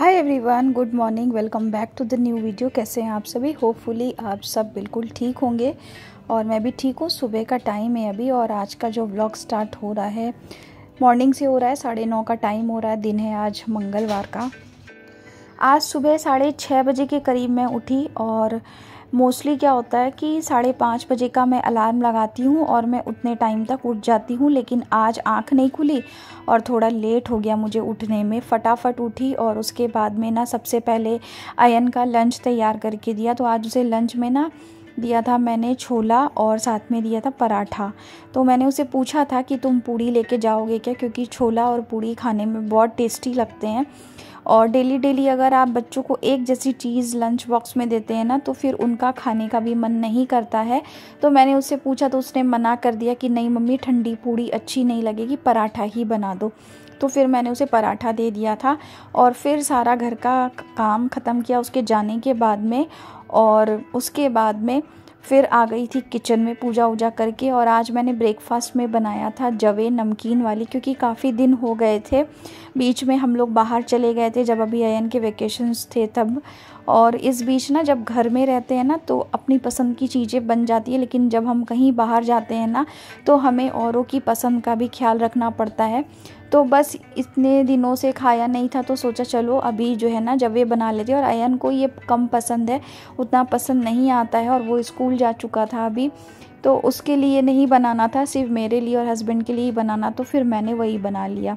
hi everyone good morning welcome back to the new video कैसे हैं आप सभी होपफुली आप सब बिल्कुल ठीक होंगे और मैं भी ठीक हूँ सुबह का टाइम है अभी और आज का जो व्लॉग स्टार्ट हो रहा है मॉर्निंग से हो रहा है साढ़े नौ का टाइम हो रहा है दिन है आज मंगलवार का आज सुबह साढ़े छः बजे के करीब मैं उठी और मोस्टली क्या होता है कि साढ़े पाँच बजे का मैं अलार्म लगाती हूँ और मैं उतने टाइम तक उठ जाती हूँ लेकिन आज आँख नहीं खुली और थोड़ा लेट हो गया मुझे उठने में फटाफट उठी और उसके बाद में ना सबसे पहले अयन का लंच तैयार करके दिया तो आज उसे लंच में ना दिया था मैंने छोला और साथ में दिया था पराठा तो मैंने उसे पूछा था कि तुम पूड़ी लेके जाओगे क्या क्योंकि छोला और पूड़ी खाने में बहुत टेस्टी लगते हैं और डेली डेली अगर आप बच्चों को एक जैसी चीज़ लंच बॉक्स में देते हैं ना तो फिर उनका खाने का भी मन नहीं करता है तो मैंने उससे पूछा तो उसने मना कर दिया कि नहीं मम्मी ठंडी पूड़ी अच्छी नहीं लगेगी पराठा ही बना दो तो फिर मैंने उसे पराठा दे दिया था और फिर सारा घर का काम ख़त्म किया उसके जाने के बाद में और उसके बाद में फिर आ गई थी किचन में पूजा वूजा करके और आज मैंने ब्रेकफास्ट में बनाया था जवे नमकीन वाली क्योंकि काफ़ी दिन हो गए थे बीच में हम लोग बाहर चले गए थे जब अभी अयन के वेकेशंस थे तब और इस बीच ना जब घर में रहते हैं ना तो अपनी पसंद की चीज़ें बन जाती है लेकिन जब हम कहीं बाहर जाते हैं ना तो हमें औरों की पसंद का भी ख्याल रखना पड़ता है तो बस इतने दिनों से खाया नहीं था तो सोचा चलो अभी जो है ना जब ये बना लेते और अयन को ये कम पसंद है उतना पसंद नहीं आता है और वो स्कूल जा चुका था अभी तो उसके लिए नहीं बनाना था सिर्फ मेरे लिए और हस्बैंड के लिए ही बनाना तो फिर मैंने वही बना लिया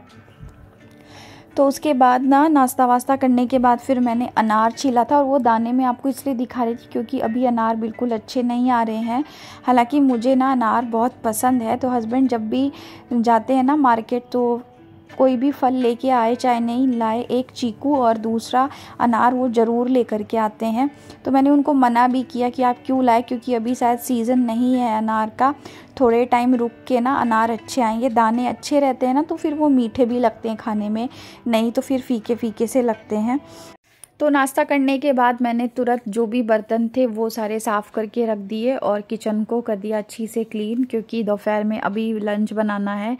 तो उसके बाद ना नाश्ता वास्ता करने के बाद फिर मैंने अनार छीला था और वो दाने में आपको इसलिए दिखा रही थी क्योंकि अभी अनार बिल्कुल अच्छे नहीं आ रहे हैं हालांकि मुझे ना अनार बहुत पसंद है तो हस्बैंड जब भी जाते हैं ना मार्केट तो कोई भी फल लेके आए चाहे नहीं लाए एक चीकू और दूसरा अनार वो ज़रूर लेकर के आते हैं तो मैंने उनको मना भी किया कि आप क्यों लाए क्योंकि अभी शायद सीज़न नहीं है अनार का थोड़े टाइम रुक के ना अनार अच्छे आएंगे दाने अच्छे रहते हैं ना तो फिर वो मीठे भी लगते हैं खाने में नहीं तो फिर फीके फीके से लगते हैं तो नाश्ता करने के बाद मैंने तुरंत जो भी बर्तन थे वो सारे साफ़ करके रख दिए और किचन को कर दिया अच्छी से क्लीन क्योंकि दोपहर में अभी लंच बनाना है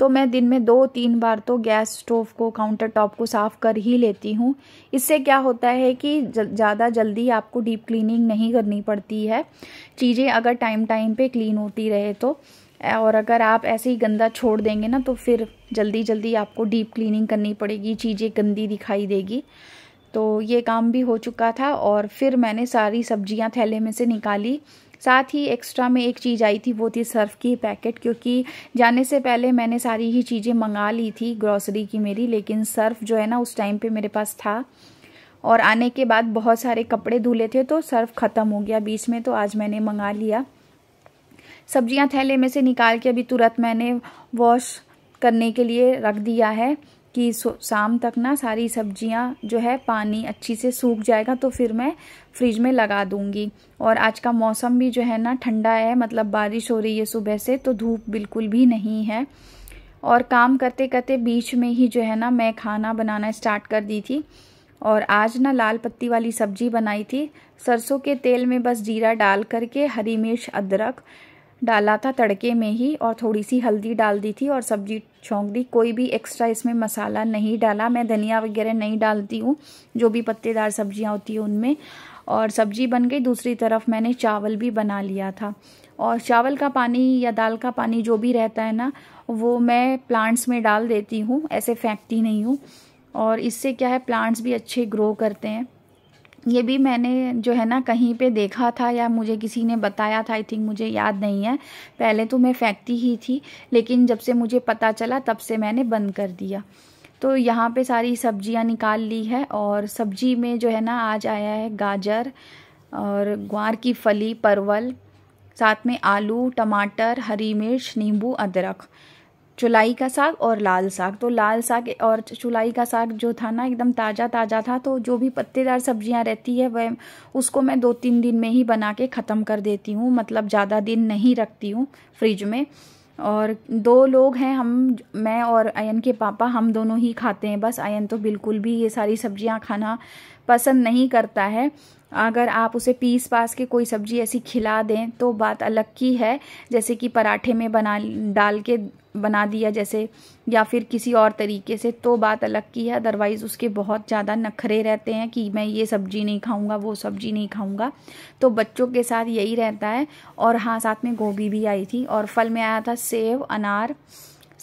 तो मैं दिन में दो तीन बार तो गैस स्टोव को काउंटर टॉप को साफ़ कर ही लेती हूँ इससे क्या होता है कि ज़्यादा जल्दी आपको डीप क्लीनिंग नहीं करनी पड़ती है चीज़ें अगर टाइम टाइम पे क्लीन होती रहे तो और अगर आप ऐसे ही गंदा छोड़ देंगे ना तो फिर जल्दी जल्दी आपको डीप क्लीनिंग करनी पड़ेगी चीज़ें गंदी दिखाई देगी तो ये काम भी हो चुका था और फिर मैंने सारी सब्जियां थैले में से निकाली साथ ही एक्स्ट्रा में एक चीज़ आई थी वो थी सर्फ़ की पैकेट क्योंकि जाने से पहले मैंने सारी ही चीज़ें मंगा ली थी ग्रॉसरी की मेरी लेकिन सर्फ़ जो है ना उस टाइम पर मेरे पास था और आने के बाद बहुत सारे कपड़े धुले थे तो सर्फ ख़त्म हो गया बीच में तो आज मैंने मंगा लिया सब्जियाँ थैले में से निकाल के अभी तुरंत मैंने वॉश करने के लिए रख दिया है कि शाम तक ना सारी सब्जियां जो है पानी अच्छी से सूख जाएगा तो फिर मैं फ्रिज में लगा दूंगी और आज का मौसम भी जो है ना ठंडा है मतलब बारिश हो रही है सुबह से तो धूप बिल्कुल भी नहीं है और काम करते करते बीच में ही जो है ना मैं खाना बनाना स्टार्ट कर दी थी और आज ना लाल पत्ती वाली सब्जी बनाई थी सरसों के तेल में बस जीरा डाल करके हरी मिर्च अदरक डाला था तड़के में ही और थोड़ी सी हल्दी डाल दी थी और सब्जी छोंक दी कोई भी एक्स्ट्रा इसमें मसाला नहीं डाला मैं धनिया वगैरह नहीं डालती हूँ जो भी पत्तेदार सब्जियाँ होती हैं उनमें और सब्जी बन गई दूसरी तरफ मैंने चावल भी बना लिया था और चावल का पानी या दाल का पानी जो भी रहता है ना वो मैं प्लांट्स में डाल देती हूँ ऐसे फेंकती नहीं हूँ और इससे क्या है प्लांट्स भी अच्छे ग्रो करते हैं ये भी मैंने जो है ना कहीं पे देखा था या मुझे किसी ने बताया था आई थिंक मुझे याद नहीं है पहले तो मैं फेंकती ही थी लेकिन जब से मुझे पता चला तब से मैंने बंद कर दिया तो यहाँ पे सारी सब्जियाँ निकाल ली है और सब्जी में जो है ना आज आया है गाजर और ग्वार की फली परवल साथ में आलू टमाटर हरी मिर्च नींबू अदरक चुलाई का साग और लाल साग तो लाल साग और चुलाई का साग जो था ना एकदम ताज़ा ताज़ा था तो जो भी पत्तेदार सब्जियां रहती है वह उसको मैं दो तीन दिन में ही बना के ख़त्म कर देती हूँ मतलब ज़्यादा दिन नहीं रखती हूँ फ्रिज में और दो लोग हैं हम मैं और अयन के पापा हम दोनों ही खाते हैं बस अयन तो बिल्कुल भी ये सारी सब्जियाँ खाना पसंद नहीं करता है अगर आप उसे पीस पास के कोई सब्जी ऐसी खिला दें तो बात अलग की है जैसे कि पराठे में बना डाल के बना दिया जैसे या फिर किसी और तरीके से तो बात अलग की है अदरवाइज़ उसके बहुत ज़्यादा नखरे रहते हैं कि मैं ये सब्ज़ी नहीं खाऊंगा वो सब्ज़ी नहीं खाऊंगा तो बच्चों के साथ यही रहता है और हाँ साथ में गोभी भी आई थी और फल में आया था सेब अनार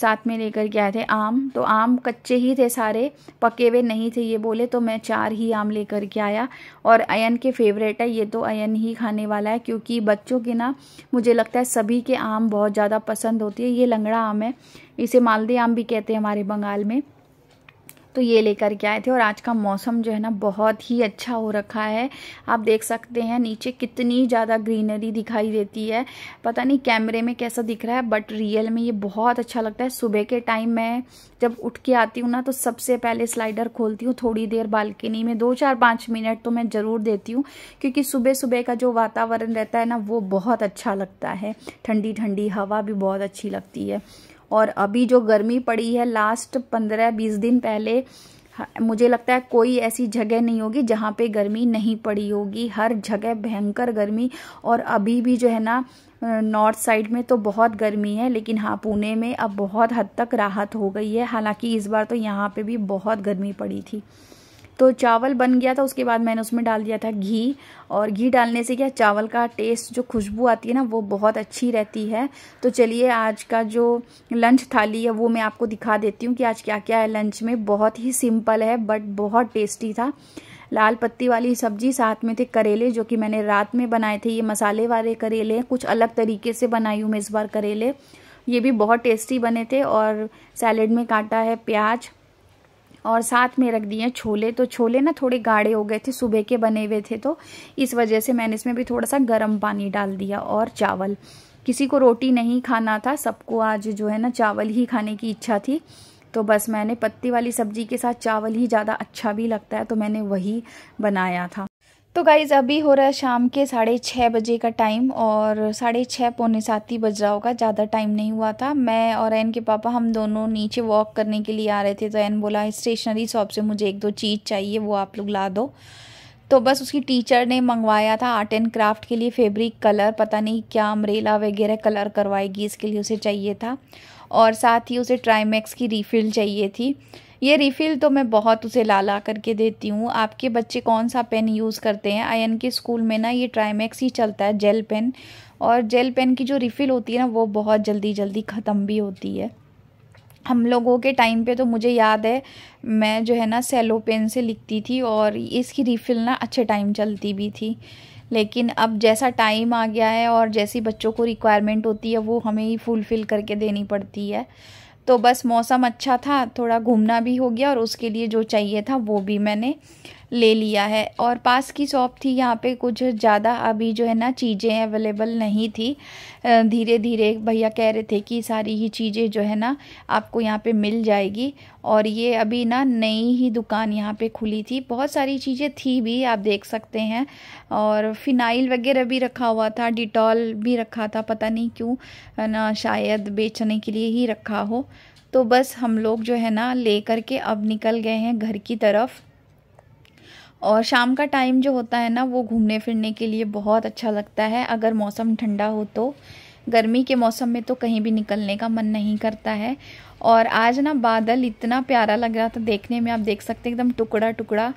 साथ में लेकर के आए थे आम तो आम कच्चे ही थे सारे पके हुए नहीं थे ये बोले तो मैं चार ही आम लेकर के आया और अयन के फेवरेट है ये तो अयन ही खाने वाला है क्योंकि बच्चों के ना मुझे लगता है सभी के आम बहुत ज़्यादा पसंद होती है ये लंगड़ा आम है इसे मालदे आम भी कहते हैं हमारे बंगाल में तो ये लेकर के आए थे और आज का मौसम जो है ना बहुत ही अच्छा हो रखा है आप देख सकते हैं नीचे कितनी ज़्यादा ग्रीनरी दिखाई देती है पता नहीं कैमरे में कैसा दिख रहा है बट रियल में ये बहुत अच्छा लगता है सुबह के टाइम मैं जब उठ के आती हूँ ना तो सबसे पहले स्लाइडर खोलती हूँ थोड़ी देर बालकनी में दो चार पाँच मिनट तो मैं ज़रूर देती हूँ क्योंकि सुबह सुबह का जो वातावरण रहता है ना वो बहुत अच्छा लगता है ठंडी ठंडी हवा भी बहुत अच्छी लगती है और अभी जो गर्मी पड़ी है लास्ट पंद्रह बीस दिन पहले मुझे लगता है कोई ऐसी जगह नहीं होगी जहाँ पे गर्मी नहीं पड़ी होगी हर जगह भयंकर गर्मी और अभी भी जो है ना नॉर्थ साइड में तो बहुत गर्मी है लेकिन हाँ पुणे में अब बहुत हद तक राहत हो गई है हालांकि इस बार तो यहाँ पे भी बहुत गर्मी पड़ी थी तो चावल बन गया था उसके बाद मैंने उसमें डाल दिया था घी और घी डालने से क्या चावल का टेस्ट जो खुशबू आती है ना वो बहुत अच्छी रहती है तो चलिए आज का जो लंच थाली है वो मैं आपको दिखा देती हूँ कि आज क्या क्या है लंच में बहुत ही सिंपल है बट बहुत टेस्टी था लाल पत्ती वाली सब्जी साथ में थे करेले जो कि मैंने रात में बनाए थे ये मसाले वाले करेले हैं कुछ अलग तरीके से बनाई हूँ मैं इस बार करेले ये भी बहुत टेस्टी बने थे और सैलेड में काटा है प्याज और साथ में रख दिए छोले तो छोले ना थोड़े गाढ़े हो गए थे सुबह के बने हुए थे तो इस वजह से मैंने इसमें भी थोड़ा सा गर्म पानी डाल दिया और चावल किसी को रोटी नहीं खाना था सबको आज जो है ना चावल ही खाने की इच्छा थी तो बस मैंने पत्ती वाली सब्जी के साथ चावल ही ज़्यादा अच्छा भी लगता है तो मैंने वही बनाया था तो गाइज़ अभी हो रहा है शाम के साढ़े छः बजे का टाइम और साढ़े छः पौने सात ही बज रहा होगा ज़्यादा टाइम नहीं हुआ था मैं और एन के पापा हम दोनों नीचे वॉक करने के लिए आ रहे थे तो एन बोला स्टेशनरी शॉप से मुझे एक दो चीज़ चाहिए वो आप लोग ला दो तो बस उसकी टीचर ने मंगवाया था आर्ट एंड क्राफ्ट के लिए फेब्रिक कलर पता नहीं क्या अमरेला वगैरह कलर करवाएगी इसके लिए उसे चाहिए था और साथ ही उसे ट्राईमैक्स की रीफिल चाहिए थी ये रिफ़िल तो मैं बहुत उसे ला ला करके देती हूँ आपके बच्चे कौन सा पेन यूज़ करते हैं आयन के स्कूल में ना ये ट्राइमैक्स ही चलता है जेल पेन और जेल पेन की जो रिफ़िल होती है ना वो बहुत जल्दी जल्दी ख़त्म भी होती है हम लोगों के टाइम पे तो मुझे याद है मैं जो है ना सेलो पेन से लिखती थी और इसकी रिफ़िल ना अच्छे टाइम चलती भी थी लेकिन अब जैसा टाइम आ गया है और जैसी बच्चों को रिक्वायरमेंट होती है वो हमें ही फुलफ़िल करके देनी पड़ती है तो बस मौसम अच्छा था थोड़ा घूमना भी हो गया और उसके लिए जो चाहिए था वो भी मैंने ले लिया है और पास की शॉप थी यहाँ पे कुछ ज़्यादा अभी जो है ना चीज़ें अवेलेबल नहीं थी धीरे धीरे भैया कह रहे थे कि सारी ही चीज़ें जो है ना आपको यहाँ पे मिल जाएगी और ये अभी ना नई ही दुकान यहाँ पे खुली थी बहुत सारी चीज़ें थी भी आप देख सकते हैं और फिनाइल वगैरह भी रखा हुआ था डिटॉल भी रखा था पता नहीं क्यों ना शायद बेचने के लिए ही रखा हो तो बस हम लोग जो है ना ले के अब निकल गए हैं घर की तरफ और शाम का टाइम जो होता है ना वो घूमने फिरने के लिए बहुत अच्छा लगता है अगर मौसम ठंडा हो तो गर्मी के मौसम में तो कहीं भी निकलने का मन नहीं करता है और आज ना बादल इतना प्यारा लग रहा था देखने में आप देख सकते एकदम टुकड़ा टुकड़ा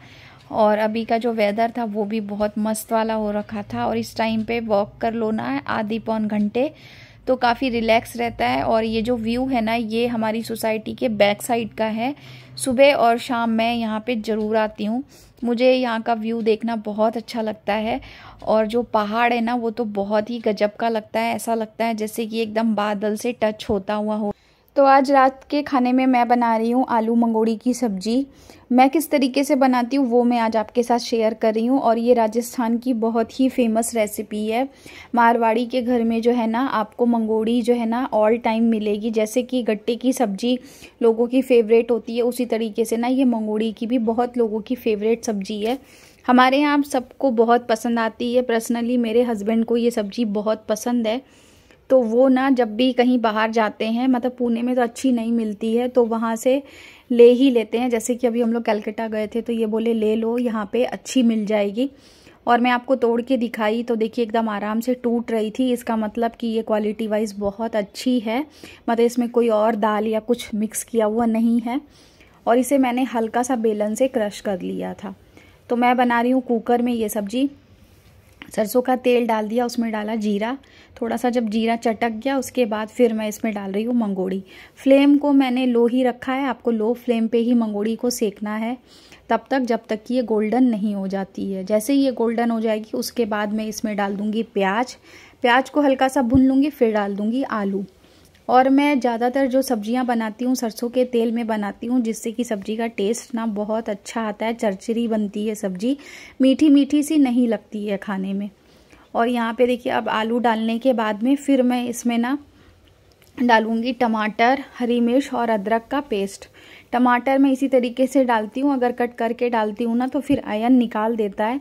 और अभी का जो वेदर था वो भी बहुत मस्त वाला हो रखा था और इस टाइम पे वॉक कर लो ना आधी पौन घंटे तो काफ़ी रिलैक्स रहता है और ये जो व्यू है ना ये हमारी सोसाइटी के बैक साइड का है सुबह और शाम मैं यहाँ पे ज़रूर आती हूँ मुझे यहाँ का व्यू देखना बहुत अच्छा लगता है और जो पहाड़ है ना वो तो बहुत ही गजब का लगता है ऐसा लगता है जैसे कि एकदम बादल से टच होता हुआ हो तो आज रात के खाने में मैं बना रही हूँ आलू मंगोड़ी की सब्जी मैं किस तरीके से बनाती हूँ वो मैं आज आपके साथ शेयर कर रही हूँ और ये राजस्थान की बहुत ही फेमस रेसिपी है मारवाड़ी के घर में जो है ना आपको मंगोड़ी जो है ना ऑल टाइम मिलेगी जैसे कि गट्टे की सब्जी लोगों की फेवरेट होती है उसी तरीके से ना ये मंगोड़ी की भी बहुत लोगों की फेवरेट सब्जी है हमारे यहाँ सबको बहुत पसंद आती है पर्सनली मेरे हस्बैंड को ये सब्जी बहुत पसंद है तो वो ना जब भी कहीं बाहर जाते हैं मतलब पुणे में तो अच्छी नहीं मिलती है तो वहाँ से ले ही लेते हैं जैसे कि अभी हम लोग कलकत्ता गए थे तो ये बोले ले लो यहाँ पे अच्छी मिल जाएगी और मैं आपको तोड़ के दिखाई तो देखिए एकदम आराम से टूट रही थी इसका मतलब कि ये क्वालिटी वाइज बहुत अच्छी है मतलब इसमें कोई और दाल या कुछ मिक्स किया हुआ नहीं है और इसे मैंने हल्का सा बेलन से क्रश कर लिया था तो मैं बना रही हूँ कुकर में ये सब्जी सरसों का तेल डाल दिया उसमें डाला जीरा थोड़ा सा जब जीरा चटक गया उसके बाद फिर मैं इसमें डाल रही हूँ मंगोड़ी फ्लेम को मैंने लो ही रखा है आपको लो फ्लेम पे ही मंगोड़ी को सेकना है तब तक जब तक कि ये गोल्डन नहीं हो जाती है जैसे ही ये गोल्डन हो जाएगी उसके बाद मैं इसमें डाल दूँगी प्याज प्याज को हल्का सा भून लूँगी फिर डाल दूँगी आलू और मैं ज़्यादातर जो सब्जियां बनाती हूँ सरसों के तेल में बनाती हूँ जिससे कि सब्जी का टेस्ट ना बहुत अच्छा आता है चरचरी बनती है सब्जी मीठी मीठी सी नहीं लगती है खाने में और यहाँ पे देखिए अब आलू डालने के बाद में फिर मैं इसमें ना डालूँगी टमाटर हरी मिर्च और अदरक का पेस्ट टमाटर मैं इसी तरीके से डालती हूँ अगर कट करके डालती हूँ ना तो फिर आयन निकाल देता है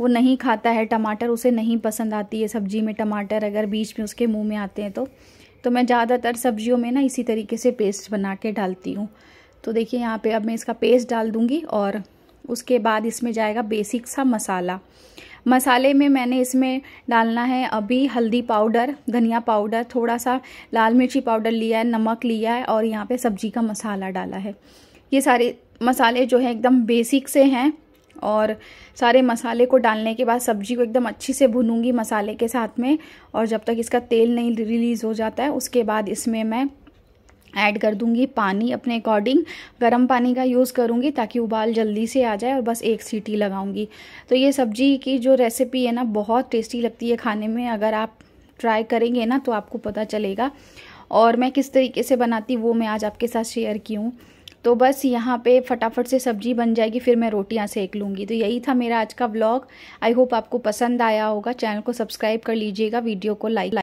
वो नहीं खाता है टमाटर उसे नहीं पसंद आती है सब्जी में टमाटर अगर बीच में उसके मुंह में आते हैं तो तो मैं ज़्यादातर सब्जियों में ना इसी तरीके से पेस्ट बना के डालती हूँ तो देखिए यहाँ पे अब मैं इसका पेस्ट डाल दूँगी और उसके बाद इसमें जाएगा बेसिक सा मसाला मसाले में मैंने इसमें डालना है अभी हल्दी पाउडर धनिया पाउडर थोड़ा सा लाल मिर्ची पाउडर लिया है नमक लिया है और यहाँ पर सब्जी का मसाला डाला है ये सारे मसाले जो है एकदम बेसिक से हैं और सारे मसाले को डालने के बाद सब्जी को एकदम अच्छी से भूनूंगी मसाले के साथ में और जब तक इसका तेल नहीं रिलीज़ हो जाता है उसके बाद इसमें मैं ऐड कर दूंगी पानी अपने अकॉर्डिंग गर्म पानी का यूज़ करूंगी ताकि उबाल जल्दी से आ जाए और बस एक सीटी लगाऊंगी तो ये सब्जी की जो रेसिपी है ना बहुत टेस्टी लगती है खाने में अगर आप ट्राई करेंगे ना तो आपको पता चलेगा और मैं किस तरीके से बनाती वो मैं आज आपके साथ शेयर की हूँ तो बस यहाँ पे फटाफट से सब्जी बन जाएगी फिर मैं रोटियाँ सेक लूँगी तो यही था मेरा आज का ब्लॉग आई होप आपको पसंद आया होगा चैनल को सब्सक्राइब कर लीजिएगा वीडियो को लाइक